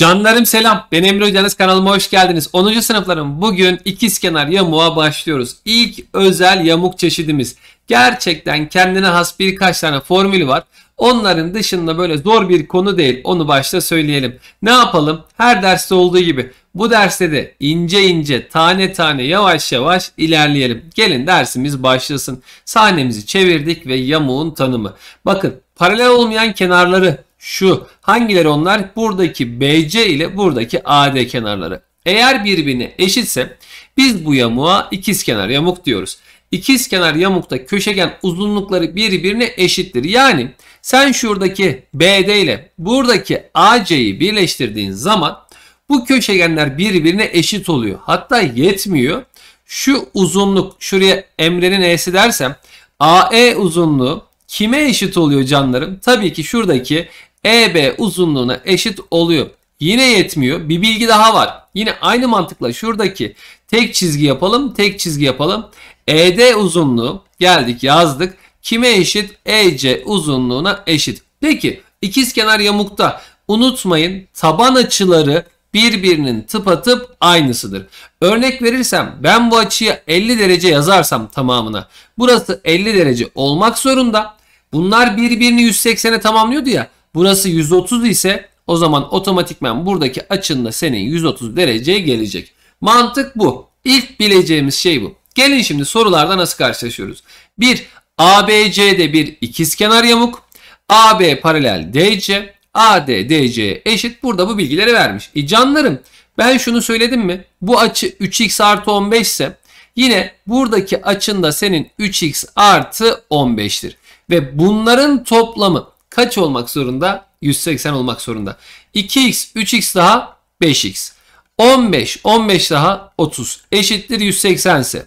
Canlarım selam. Ben Emre Hocanız kanalıma hoş geldiniz. 10. sınıfların bugün ikizkenar yamuğa başlıyoruz. İlk özel yamuk çeşidimiz. Gerçekten kendine has birkaç tane formülü var. Onların dışında böyle zor bir konu değil. Onu başta söyleyelim. Ne yapalım? Her derste olduğu gibi bu derste de ince ince tane tane yavaş yavaş ilerleyelim. Gelin dersimiz başlasın. Sahnemizi çevirdik ve yamuğun tanımı. Bakın paralel olmayan kenarları şu. Hangileri onlar? Buradaki BC ile buradaki AD kenarları. Eğer birbirine eşitse biz bu yamuğa ikizkenar yamuk diyoruz. İkizkenar yamukta köşegen uzunlukları birbirine eşittir. Yani sen şuradaki BD ile buradaki AC'yi birleştirdiğin zaman bu köşegenler birbirine eşit oluyor. Hatta yetmiyor. Şu uzunluk şuraya Emre'nin E'si dersem AE uzunluğu kime eşit oluyor canlarım? Tabii ki şuradaki EB uzunluğuna eşit oluyor. Yine yetmiyor. Bir bilgi daha var. Yine aynı mantıkla şuradaki tek çizgi yapalım, tek çizgi yapalım. ED uzunluğu geldik yazdık. Kime eşit? EC uzunluğuna eşit. Peki ikizkenar yamukta unutmayın taban açıları birbirinin tıpatıp aynısıdır. Örnek verirsem ben bu açıyı 50 derece yazarsam tamamına. Burası 50 derece olmak zorunda. Bunlar birbirini 180'e tamamlıyordu ya. Burası 130 ise o zaman otomatikmen buradaki açın da senin 130 dereceye gelecek. Mantık bu. İlk bileceğimiz şey bu. Gelin şimdi sorularda nasıl karşılaşıyoruz. 1. ABC'de bir ikizkenar yamuk. AB paralel DC. AD DC eşit. Burada bu bilgileri vermiş. E canlarım ben şunu söyledim mi? Bu açı 3x artı 15 ise yine buradaki açın da senin 3x artı 15'tir. Ve bunların toplamı kaç olmak zorunda? 180 olmak zorunda. 2x, 3x daha 5x. 15, 15 daha 30 eşittir 180 ise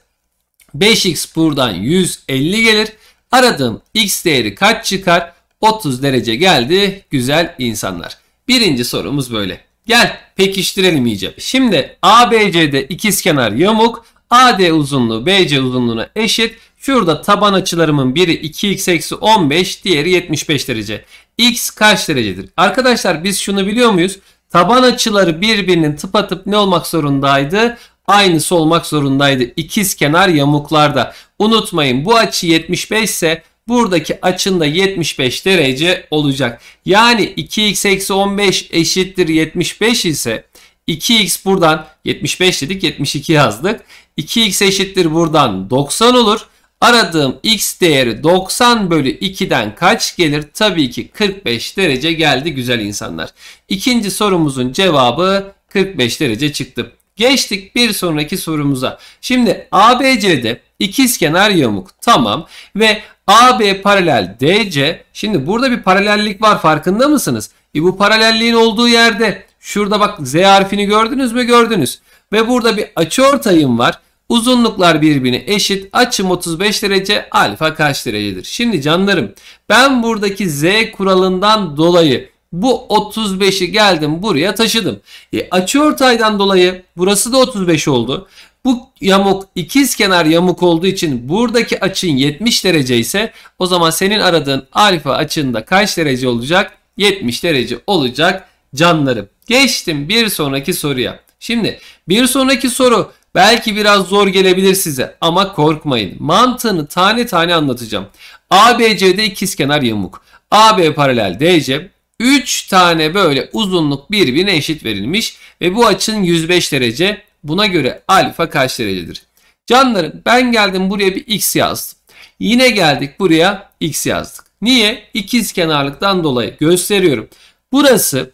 5x buradan 150 gelir. Aradığım x değeri kaç çıkar? 30 derece geldi güzel insanlar. Birinci sorumuz böyle. Gel pekiştirelim iyice. Şimdi ABC'de ikizkenar yamuk AD uzunluğu BC uzunluğuna eşit. Şurada taban açılarımın biri 2x eksi 15 diğeri 75 derece. x kaç derecedir? Arkadaşlar biz şunu biliyor muyuz? Taban açıları birbirinin tıpatıp ne olmak zorundaydı? Aynısı olmak zorundaydı. İkiz kenar yamuklarda. Unutmayın bu açı 75 ise buradaki açında 75 derece olacak. Yani 2x eksi 15 eşittir 75 ise 2x buradan 75 dedik 72 yazdık. 2x eşittir buradan 90 olur. Aradığım x değeri 90 bölü 2'den kaç gelir? Tabii ki 45 derece geldi güzel insanlar. İkinci sorumuzun cevabı 45 derece çıktı. Geçtik bir sonraki sorumuza. Şimdi ABC'de ikizkenar yamuk tamam ve AB paralel DC. Şimdi burada bir paralellik var farkında mısınız? E bu paralelliğin olduğu yerde şurada bak Z harfini gördünüz mü? Gördünüz. Ve burada bir açı ortayım var. Uzunluklar birbirine eşit. Açım 35 derece, alfa kaç derecedir? Şimdi canlarım ben buradaki z kuralından dolayı bu 35'i geldim buraya taşıdım. E, ortaydan dolayı burası da 35 oldu. Bu yamuk ikizkenar yamuk olduğu için buradaki açın 70 derece ise o zaman senin aradığın alfa açında kaç derece olacak? 70 derece olacak canlarım. Geçtim bir sonraki soruya. Şimdi bir sonraki soru Belki biraz zor gelebilir size ama korkmayın. Mantığını tane tane anlatacağım. ABC'de ikizkenar yamuk. AB paralel DC. 3 tane böyle uzunluk birbirine eşit verilmiş ve bu açın 105 derece. Buna göre alfa kaç derecedir? Canlarım ben geldim buraya bir x yazdım. Yine geldik buraya x yazdık. Niye? İkiz kenarlıktan dolayı gösteriyorum. Burası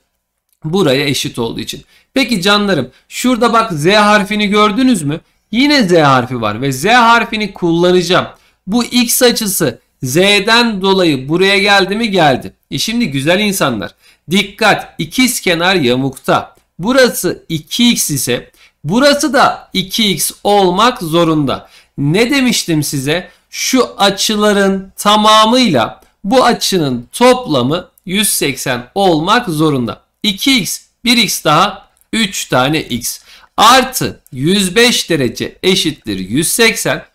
buraya eşit olduğu için. Peki canlarım şurada bak Z harfini gördünüz mü? Yine Z harfi var ve Z harfini kullanacağım. Bu X açısı Z'den dolayı buraya geldi mi geldi. E şimdi güzel insanlar dikkat ikiz kenar yamukta. Burası 2X ise burası da 2X olmak zorunda. Ne demiştim size? Şu açıların tamamıyla bu açının toplamı 180 olmak zorunda. 2x 1x daha 3 tane x artı 105 derece eşittir 180.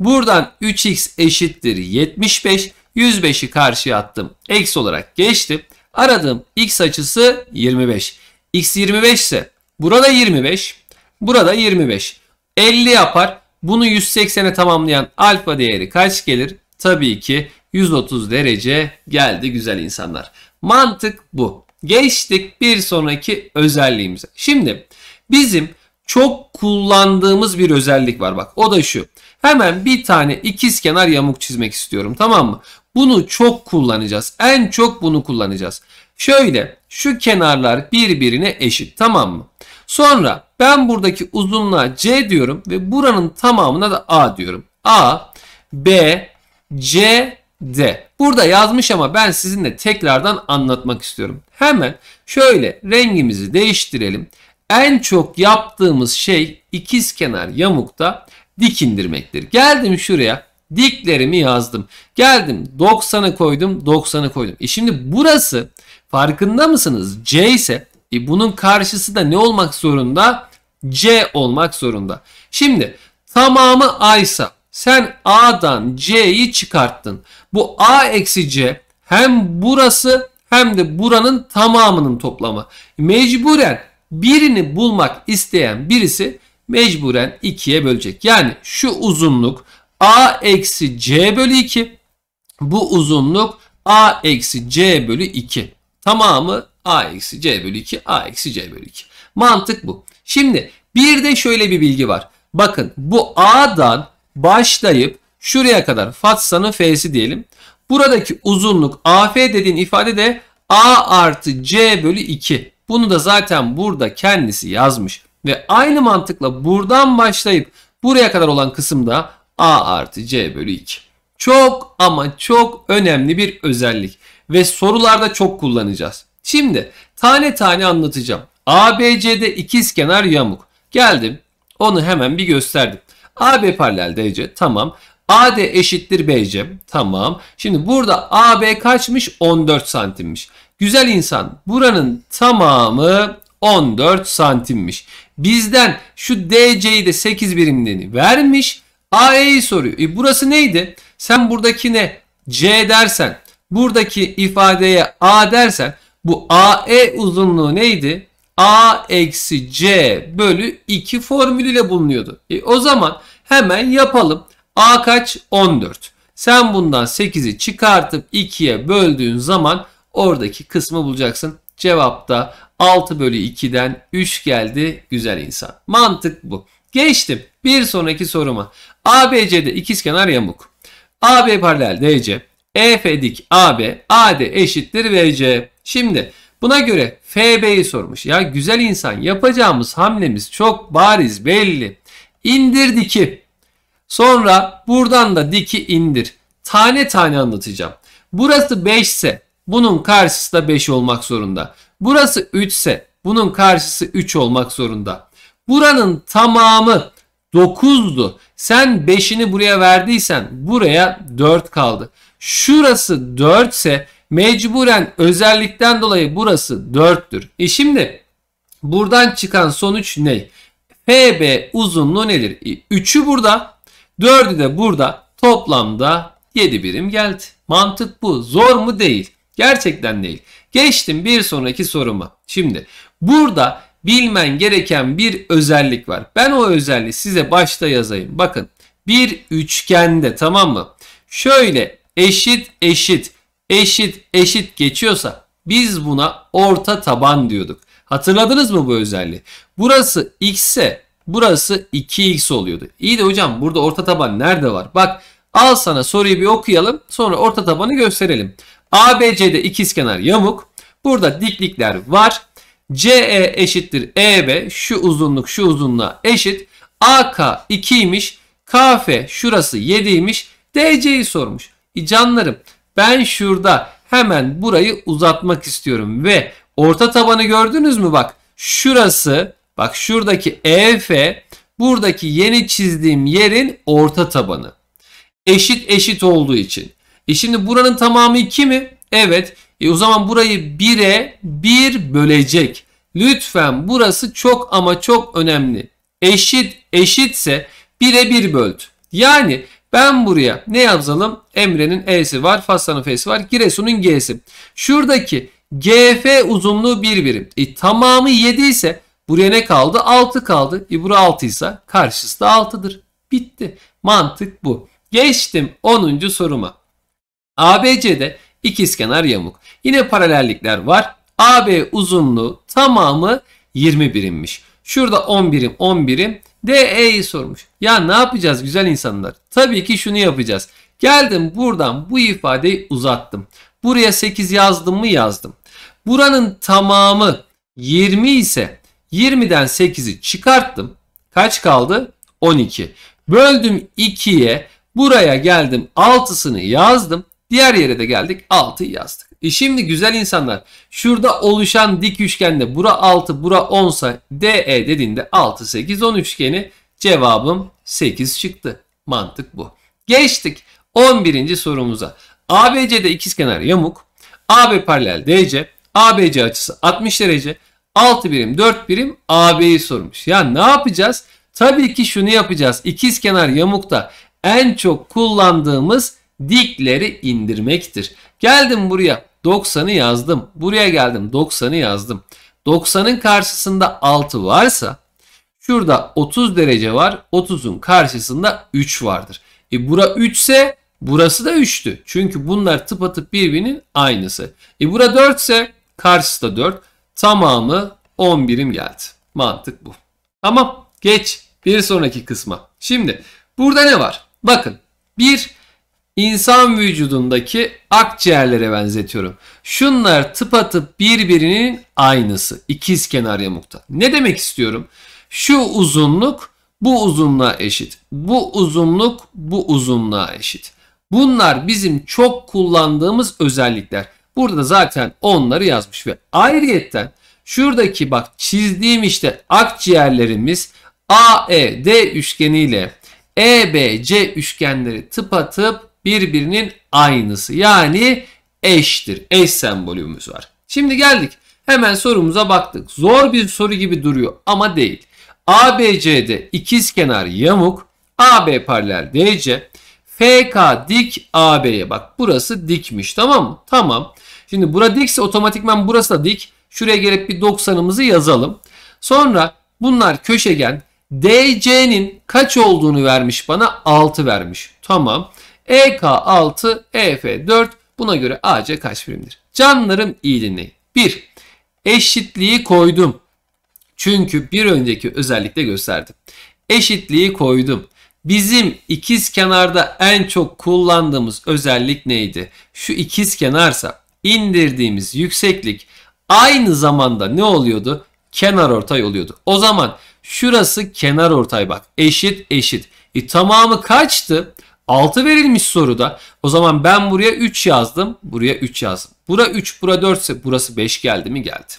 Buradan 3x eşittir 75. 105'i karşıya attım. Eksi olarak geçti. Aradığım x açısı 25. x 25 ise burada 25, burada 25. 50 yapar. Bunu 180'e tamamlayan alfa değeri kaç gelir? Tabii ki 130 derece geldi güzel insanlar. Mantık bu. Geçtik bir sonraki özelliğimize. Şimdi bizim çok kullandığımız bir özellik var bak. O da şu. Hemen bir tane ikizkenar yamuk çizmek istiyorum tamam mı? Bunu çok kullanacağız. En çok bunu kullanacağız. Şöyle şu kenarlar birbirine eşit tamam mı? Sonra ben buradaki uzunluğa C diyorum ve buranın tamamına da A diyorum. A, B, C, D. Burada yazmış ama ben sizinle tekrardan anlatmak istiyorum. Hemen şöyle rengimizi değiştirelim. En çok yaptığımız şey ikizkenar yamukta dik indirmektir. Geldim şuraya diklerimi yazdım. Geldim 90'ı koydum 90'ı koydum. E şimdi burası farkında mısınız C ise e bunun karşısı da ne olmak zorunda? C olmak zorunda. Şimdi tamamı A ise sen A'dan C'yi çıkarttın. Bu A eksi C hem burası hem de buranın tamamının toplamı. Mecburen birini bulmak isteyen birisi mecburen 2'ye bölecek. Yani şu uzunluk a eksi c bölü 2 bu uzunluk a eksi c bölü 2 tamamı a eksi c bölü 2 a eksi c bölü 2 mantık bu. Şimdi bir de şöyle bir bilgi var. Bakın bu a'dan başlayıp şuraya kadar Fatsa'nın f'si diyelim. Buradaki uzunluk AF dediğin ifade de A artı C bölü 2. Bunu da zaten burada kendisi yazmış. Ve aynı mantıkla buradan başlayıp buraya kadar olan kısımda A artı C bölü 2. Çok ama çok önemli bir özellik. Ve sorularda çok kullanacağız. Şimdi tane tane anlatacağım. ABC'de kenar yamuk. Geldim. Onu hemen bir gösterdim. AB paralel DC tamam. AD eşittir BC. Tamam. Şimdi burada AB kaçmış? 14 santimmiş. Güzel insan buranın tamamı 14 santimmiş. Bizden şu DC'yi de 8 birimliğini vermiş. AE'yi soruyor. E burası neydi? Sen buradaki ne? C dersen, buradaki ifadeye A dersen bu AE uzunluğu neydi? A eksi C bölü 2 formülüyle bulunuyordu. E o zaman hemen yapalım. A kaç? 14. Sen bundan 8'i çıkartıp 2'ye böldüğün zaman oradaki kısmı bulacaksın. Cevapta 6 bölü 2'den 3 geldi güzel insan. Mantık bu. Geçtim. Bir sonraki soruma. ABC'de ikizkenar yamuk. AB paralel DC. EF dik AB. AD eşittir VC. Şimdi buna göre FB'yi sormuş. Ya güzel insan yapacağımız hamlemiz çok bariz belli. İndir diki. Sonra buradan da diki indir. Tane tane anlatacağım. Burası 5 ise bunun karşısı da 5 olmak zorunda. Burası 3 ise bunun karşısı 3 olmak zorunda. Buranın tamamı 9'du. Sen 5'ini buraya verdiysen buraya 4 kaldı. Şurası 4 ise mecburen özellikten dolayı burası 4'tür. E şimdi buradan çıkan sonuç ne? FB uzunluğu nedir? E, 3'ü burada 4'ü de burada toplamda 7 birim geldi. Mantık bu. Zor mu? Değil. Gerçekten değil. Geçtim bir sonraki soruma. Şimdi burada bilmen gereken bir özellik var. Ben o özelliği size başta yazayım. Bakın bir üçgende tamam mı? Şöyle eşit eşit eşit eşit geçiyorsa biz buna orta taban diyorduk. Hatırladınız mı bu özelliği? Burası x'e. Burası 2x oluyordu. İyi de hocam burada orta taban nerede var? Bak al sana soruyu bir okuyalım. Sonra orta tabanı gösterelim. ABC'de ikizkenar yamuk. Burada diklikler var. CE eşittir EB. Şu uzunluk şu uzunluğa eşit. AK 2'ymiş. KF şurası 7'ymiş. DC'yi sormuş. E canlarım ben şurada hemen burayı uzatmak istiyorum ve orta tabanı gördünüz mü bak. Şurası Bak şuradaki EF buradaki yeni çizdiğim yerin orta tabanı. Eşit eşit olduğu için. E şimdi buranın tamamı 2 mi? Evet. E o zaman burayı 1'e 1 bölecek. Lütfen burası çok ama çok önemli. Eşit eşitse 1'e 1 böldü. Yani ben buraya ne yazalım? Emre'nin E'si var, Faslan'ın F'si var, Giresun'un G'si. Şuradaki GF uzunluğu 1 birim. E, tamamı 7 ise Buraya ne kaldı? 6 kaldı. E bura 6 ise karşısı da 6'dır. Bitti. Mantık bu. Geçtim 10. soruma. ABC'de ikizkenar yamuk. Yine paralellikler var. AB uzunluğu tamamı 20 birimmiş. Şurada 10 birim 10 birim. DE'yi sormuş. Ya ne yapacağız güzel insanlar? Tabii ki şunu yapacağız. Geldim buradan bu ifadeyi uzattım. Buraya 8 yazdım mı yazdım. Buranın tamamı 20 ise 20'den 8'i çıkarttım. Kaç kaldı? 12. Böldüm 2'ye. Buraya geldim 6'sını yazdım. Diğer yere de geldik 6'yı yazdık. E şimdi güzel insanlar şurada oluşan dik üçgende bura 6 bura 10 sa DE e dediğinde 6 8 10 üçgeni cevabım 8 çıktı. Mantık bu. Geçtik 11. sorumuza. ABC'de ikizkenar yamuk, AB paralel DC, ABC açısı 60 derece, 6 birim 4 birim AB'yi sormuş. Ya ne yapacağız? Tabii ki şunu yapacağız. İkiz kenar yamukta en çok kullandığımız dikleri indirmektir. Geldim buraya 90'ı yazdım. Buraya geldim 90'ı yazdım. 90'ın karşısında 6 varsa şurada 30 derece var. 30'un karşısında 3 vardır. E bura 3 ise burası da 3'tü. Çünkü bunlar tıpatıp birbirinin aynısı. E bura 4 ise karşısı da 4 tamamı 10 birim geldi. Mantık bu. Tamam geç bir sonraki kısma. Şimdi burada ne var? Bakın bir insan vücudundaki akciğerlere benzetiyorum. Şunlar tıpatıp birbirinin aynısı. İkiz kenar yamukta. Ne demek istiyorum? Şu uzunluk bu uzunluğa eşit. Bu uzunluk bu uzunluğa eşit. Bunlar bizim çok kullandığımız özellikler. Burada da zaten onları yazmış ve ayrıyetten şuradaki bak çizdiğim işte akciğerlerimiz AED üçgeniyle EBC üçgenleri tıpatıp birbirinin aynısı. Yani eştir. Eş sembolümüz var. Şimdi geldik. Hemen sorumuza baktık. Zor bir soru gibi duruyor ama değil. ABC'de ikizkenar yamuk, AB paralel DC, FK dik AB'ye bak. Burası dikmiş tamam mı? Tamam. Şimdi bura dikse otomatikman burası da dik. Şuraya gelip bir 90'ımızı yazalım. Sonra bunlar köşegen. DC'nin kaç olduğunu vermiş bana? 6 vermiş. Tamam. EK 6, EF 4. Buna göre AC kaç birimdir? Canlarım iyi dinleyin. 1. Eşitliği koydum. Çünkü bir önceki özellikle gösterdim. Eşitliği koydum. Bizim ikiz kenarda en çok kullandığımız özellik neydi? Şu ikiz kenarsa indirdiğimiz yükseklik aynı zamanda ne oluyordu? Kenar ortay oluyordu. O zaman şurası kenar ortay bak. Eşit eşit. E, tamamı kaçtı? 6 verilmiş soruda. O zaman ben buraya 3 yazdım. Buraya 3 yazdım. Bura 3, bura 4 ise burası 5 geldi mi? Geldi.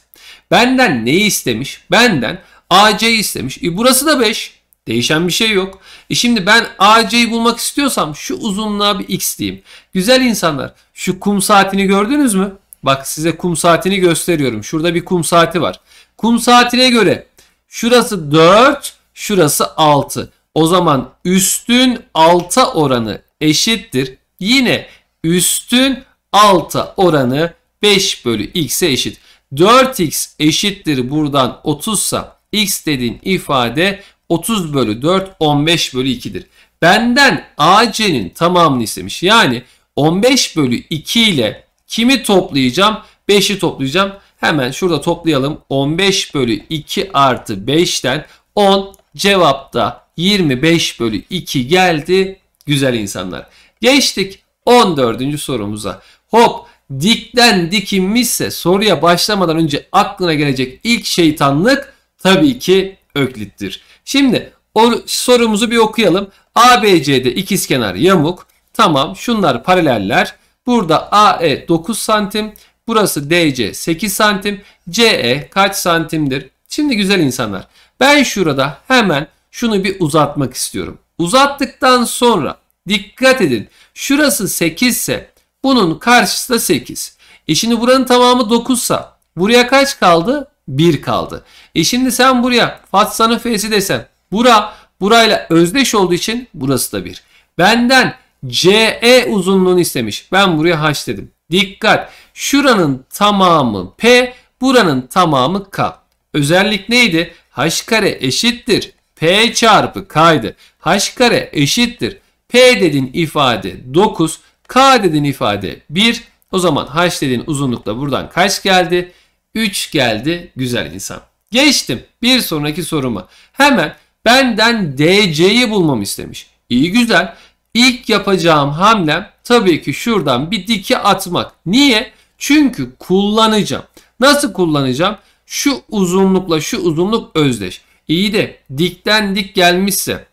Benden neyi istemiş? Benden AC'yi istemiş. E burası da 5. Değişen bir şey yok. E şimdi ben AC'yi bulmak istiyorsam şu uzunluğa bir x diyeyim. Güzel insanlar şu kum saatini gördünüz mü? Bak size kum saatini gösteriyorum. Şurada bir kum saati var. Kum saatine göre şurası 4, şurası 6. O zaman üstün 6 oranı eşittir. Yine üstün 6 oranı 5 bölü x'e eşit. 4x eşittir buradan 30 sa x dediğin ifade 30 bölü 4 15 bölü 2'dir. Benden AC'nin tamamını istemiş. Yani 15 bölü 2 ile kimi toplayacağım? 5'i toplayacağım. Hemen şurada toplayalım. 15 bölü 2 artı 5'ten 10 cevapta 25 bölü 2 geldi. Güzel insanlar. Geçtik 14. sorumuza. Hop dikten dikinmişse soruya başlamadan önce aklına gelecek ilk şeytanlık tabii ki Öklit'tir. Şimdi o sorumuzu bir okuyalım. ABC'de ikizkenar yamuk, Tamam şunlar paraleller. Burada AE 9 santim. Burası DC 8 santim. CE kaç santimdir? Şimdi güzel insanlar. Ben şurada hemen şunu bir uzatmak istiyorum. Uzattıktan sonra dikkat edin. Şurası 8 ise bunun karşısı da 8. E şimdi buranın tamamı 9 sa buraya kaç kaldı? 1 kaldı. E şimdi sen buraya Fatsa'nın F'si desen bura burayla özdeş olduğu için burası da 1. Benden CE uzunluğunu istemiş. Ben buraya H dedim. Dikkat! Şuranın tamamı P, buranın tamamı K. Özellik neydi? H kare eşittir. P çarpı K'ydı. H kare eşittir. P dedin ifade 9. K dedin ifade 1. O zaman H dedin uzunlukla buradan kaç geldi? 3 geldi güzel insan. Geçtim bir sonraki soruma. Hemen benden DC'yi bulmam istemiş. İyi güzel. İlk yapacağım hamlem tabii ki şuradan bir diki atmak. Niye? Çünkü kullanacağım. Nasıl kullanacağım? Şu uzunlukla şu uzunluk özdeş. İyi de dikten dik gelmişse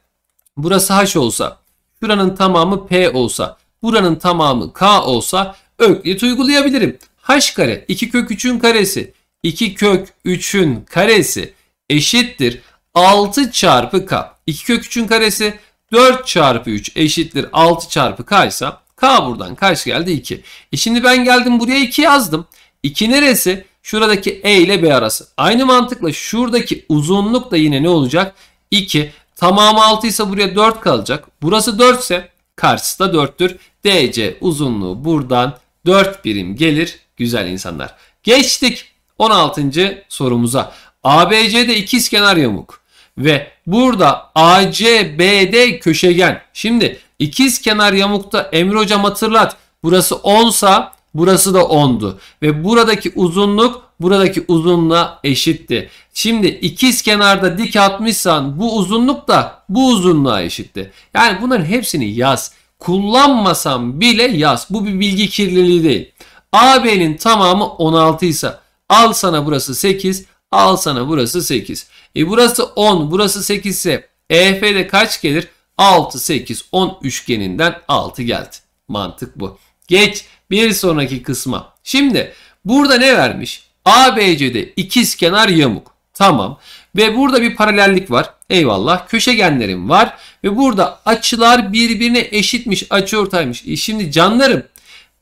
burası haş olsa buranın tamamı p olsa buranın tamamı k olsa öklit uygulayabilirim. Haş kare 2 kök 3'ün karesi 2 kök 3'ün karesi eşittir 6 çarpı k. 2 kök 3'ün karesi 4 çarpı 3 eşittir 6 çarpı kaysa k buradan kaç geldi 2. E şimdi ben geldim buraya 2 yazdım. 2 neresi? Şuradaki E ile B arası. Aynı mantıkla şuradaki uzunluk da yine ne olacak? 2. Tamamı 6 ise buraya 4 kalacak. Burası 4 ise karşısı da 4'tür. DC uzunluğu buradan 4 birim gelir güzel insanlar. Geçtik 16. sorumuza. ABC'de ikizkenar yamuk ve burada ACBD köşegen. Şimdi ikiz kenar yamukta Emir hocam hatırlat. Burası 10 sa burası da 10'du. Ve buradaki uzunluk buradaki uzunluğa eşitti. Şimdi ikiz kenarda dik atmışsan bu uzunluk da bu uzunluğa eşitti. Yani bunların hepsini yaz. Kullanmasam bile yaz. Bu bir bilgi kirliliği değil. AB'nin tamamı 16 ise al sana burası 8, al sana burası 8. E burası 10, burası 8 ise EF'de kaç gelir? 6, 8, 10 üçgeninden 6 geldi. Mantık bu. Geç bir sonraki kısma. Şimdi burada ne vermiş? ABC'de ikizkenar yamuk. Tamam. Ve burada bir paralellik var. Eyvallah. Köşegenlerim var. Ve burada açılar birbirine eşitmiş. Açıortaymış. E şimdi canlarım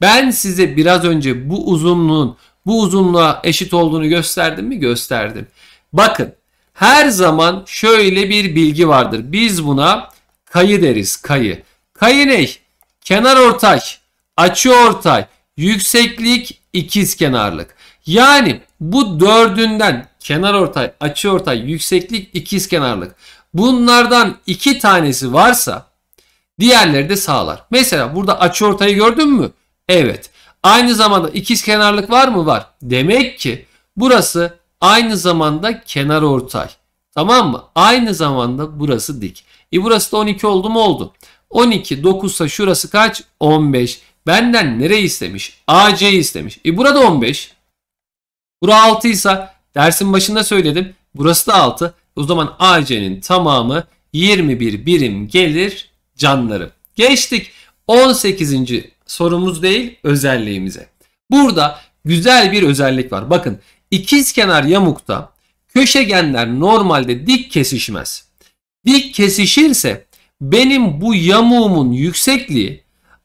ben size biraz önce bu uzunluğun bu uzunluğa eşit olduğunu gösterdim mi? Gösterdim. Bakın her zaman şöyle bir bilgi vardır. Biz buna kayı deriz kayı. Kayı ne? Kenar ortay, açı ortay, yükseklik, ikiz kenarlık. Yani bu dördünden kenar ortay, açı ortay, yükseklik, ikiz kenarlık. Bunlardan iki tanesi varsa diğerleri de sağlar. Mesela burada açı ortayı gördün mü? Evet. Aynı zamanda ikiz kenarlık var mı? Var. Demek ki burası Aynı zamanda kenar ortay. Tamam mı? Aynı zamanda burası dik. E burası da 12 oldu mu oldu. 12 9'sa şurası kaç? 15. Benden nereyi istemiş? AC istemiş. E burada 15. Bura 6 ise dersin başında söyledim. Burası da 6. O zaman AC'nin tamamı 21 birim gelir canları. Geçtik 18. sorumuz değil özelliğimize. Burada güzel bir özellik var. Bakın İkizkenar yamukta köşegenler normalde dik kesişmez. Dik kesişirse benim bu yamuğumun yüksekliği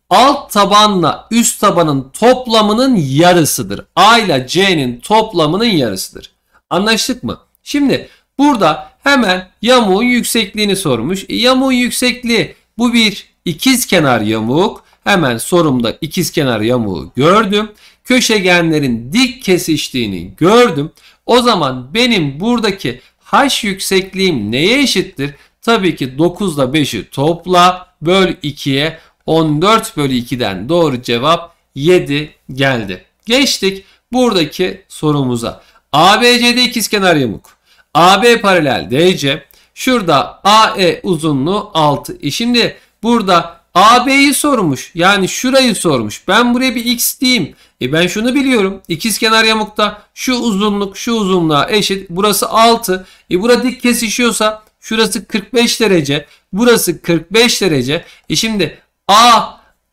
alt tabanla üst tabanın toplamının yarısıdır. A ile C'nin toplamının yarısıdır. Anlaştık mı? Şimdi burada hemen yamuğun yüksekliğini sormuş. E, yamuğun yüksekliği bu bir ikizkenar yamuk. Hemen sorumda ikizkenar yamuğu gördüm köşegenlerin dik kesiştiğini gördüm. O zaman benim buradaki h yüksekliğim neye eşittir? Tabii ki 9 ile 5'i topla böl 2'ye 14 bölü 2'den doğru cevap 7 geldi. Geçtik buradaki sorumuza. ABCD ikizkenar yamuk. AB paralel DC. Şurada AE uzunluğu 6. E şimdi burada AB'yi sormuş. Yani şurayı sormuş. Ben buraya bir X diyeyim. E ben şunu biliyorum. İkizkenar yamukta şu uzunluk şu uzunluğa eşit. Burası 6. E burada dik kesişiyorsa şurası 45 derece. Burası 45 derece. E şimdi A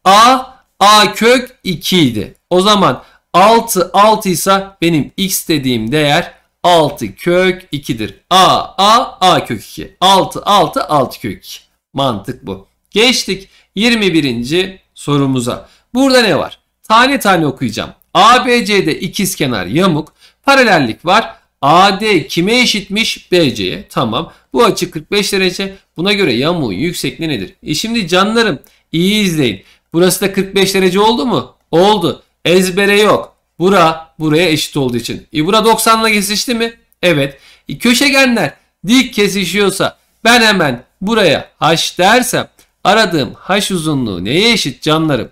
A A kök 2 idi. O zaman 6 6 ise benim x dediğim değer 6 kök 2'dir. A A A kök 2. 6 6 6 kök 2. Mantık bu. Geçtik 21. sorumuza. Burada ne var? Tane tane okuyacağım. ABC'de ikizkenar yamuk, paralellik var. AD kime eşitmiş? BC'ye. Tamam. Bu açı 45 derece. Buna göre yamuğun yüksekliği nedir? E şimdi canlarım iyi izleyin. Burası da 45 derece oldu mu? Oldu. Ezbere yok. Bura buraya eşit olduğu için. E bura 90 ile kesişti mi? Evet. E köşegenler dik kesişiyorsa ben hemen buraya h dersem aradığım h uzunluğu neye eşit canlarım?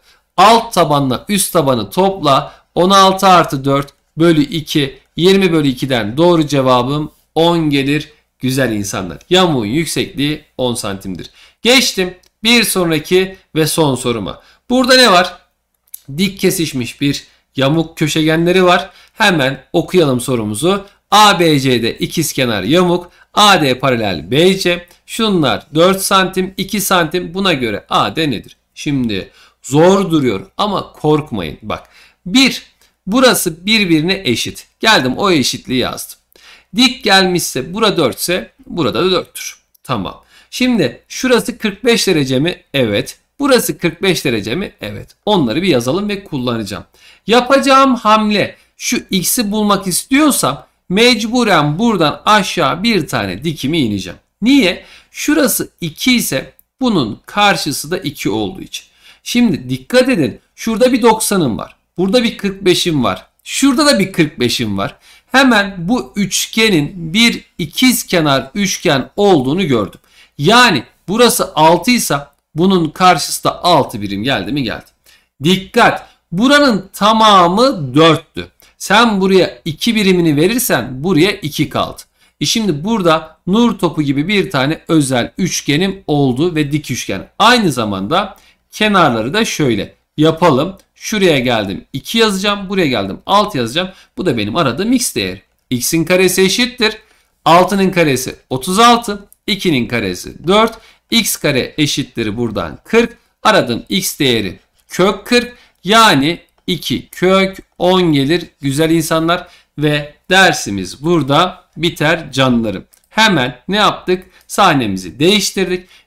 alt tabanla üst tabanı topla 16 artı 4 bölü 2 20 bölü 2'den doğru cevabım 10 gelir güzel insanlar. Yamuğun yüksekliği 10 santimdir. Geçtim bir sonraki ve son soruma. Burada ne var? Dik kesişmiş bir yamuk köşegenleri var. Hemen okuyalım sorumuzu. ABC'de ikizkenar yamuk, AD paralel BC. Şunlar 4 santim, 2 santim. Buna göre AD nedir? Şimdi zor duruyor ama korkmayın. Bak bir burası birbirine eşit. Geldim o eşitliği yazdım. Dik gelmişse bura 4 ise burada da 4'tür. Tamam. Şimdi şurası 45 derece mi? Evet. Burası 45 derece mi? Evet. Onları bir yazalım ve kullanacağım. Yapacağım hamle şu x'i bulmak istiyorsam mecburen buradan aşağı bir tane dikimi ineceğim. Niye? Şurası 2 ise bunun karşısı da 2 olduğu için. Şimdi dikkat edin. Şurada bir 90'ım var. Burada bir 45'im var. Şurada da bir 45'im var. Hemen bu üçgenin bir ikiz kenar üçgen olduğunu gördüm. Yani burası 6 ise bunun karşısı da 6 birim geldi mi geldi. Dikkat! Buranın tamamı 4'tü. Sen buraya 2 birimini verirsen buraya 2 kaldı. E şimdi burada nur topu gibi bir tane özel üçgenim oldu ve dik üçgen. Aynı zamanda Kenarları da şöyle yapalım. Şuraya geldim 2 yazacağım. Buraya geldim 6 yazacağım. Bu da benim aradığım x değeri. x'in karesi eşittir. 6'nın karesi 36. 2'nin karesi 4. x kare eşittir buradan 40. Aradığım x değeri kök 40. Yani 2 kök 10 gelir güzel insanlar ve dersimiz burada biter canlarım. Hemen ne yaptık? Sahnemizi değiştirdik.